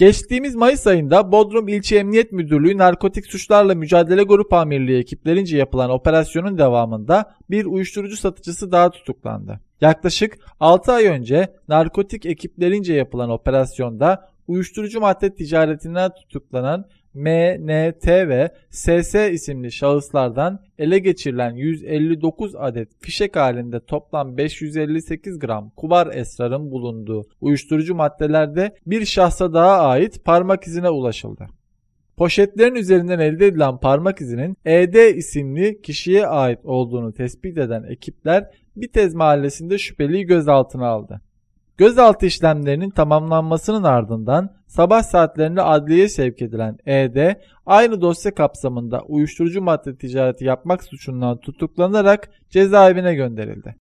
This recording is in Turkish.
Geçtiğimiz Mayıs ayında Bodrum İlçe Emniyet Müdürlüğü Narkotik Suçlarla Mücadele Grup Amirliği ekiplerince yapılan operasyonun devamında bir uyuşturucu satıcısı daha tutuklandı. Yaklaşık 6 ay önce narkotik ekiplerince yapılan operasyonda uyuşturucu madde ticaretinden tutuklanan MNT ve SS isimli şahıslardan ele geçirilen 159 adet fişek halinde toplam 558 gram kubar esrarın bulunduğu uyuşturucu maddelerde bir şahsa daha ait parmak izine ulaşıldı. Poşetlerin üzerinden elde edilen parmak izinin ED isimli kişiye ait olduğunu tespit eden ekipler Bitez mahallesinde şüpheliyi gözaltına aldı. Gözaltı işlemlerinin tamamlanmasının ardından sabah saatlerinde adliyeye sevk edilen ED aynı dosya kapsamında uyuşturucu madde ticareti yapmak suçundan tutuklanarak cezaevine gönderildi.